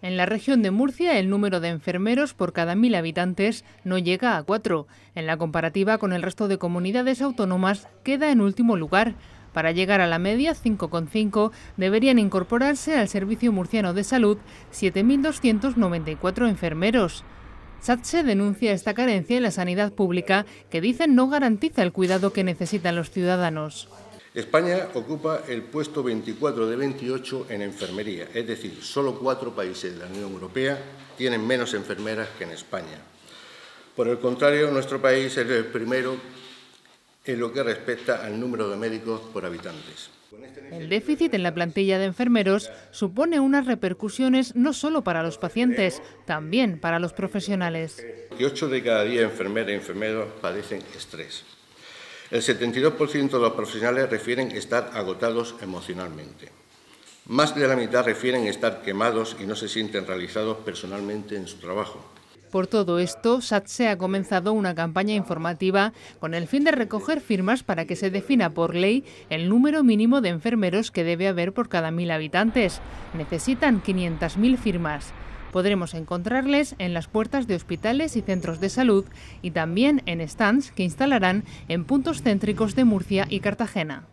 En la región de Murcia, el número de enfermeros por cada mil habitantes no llega a cuatro. En la comparativa con el resto de comunidades autónomas, queda en último lugar. Para llegar a la media 5,5 deberían incorporarse al Servicio Murciano de Salud 7.294 enfermeros. SATSE denuncia esta carencia en la sanidad pública que dicen no garantiza el cuidado que necesitan los ciudadanos. España ocupa el puesto 24 de 28 en enfermería, es decir, solo cuatro países de la Unión Europea tienen menos enfermeras que en España. Por el contrario, nuestro país es el primero en lo que respecta al número de médicos por habitantes. Este el déficit en la plantilla de enfermeros supone unas repercusiones no solo para los pacientes, también para los profesionales. y ocho de cada 10 enfermeras y enfermeros padecen estrés. El 72% de los profesionales refieren estar agotados emocionalmente. Más de la mitad refieren estar quemados y no se sienten realizados personalmente en su trabajo. Por todo esto, SATSE ha comenzado una campaña informativa con el fin de recoger firmas para que se defina por ley el número mínimo de enfermeros que debe haber por cada mil habitantes. Necesitan 500.000 firmas. Podremos encontrarles en las puertas de hospitales y centros de salud y también en stands que instalarán en puntos céntricos de Murcia y Cartagena.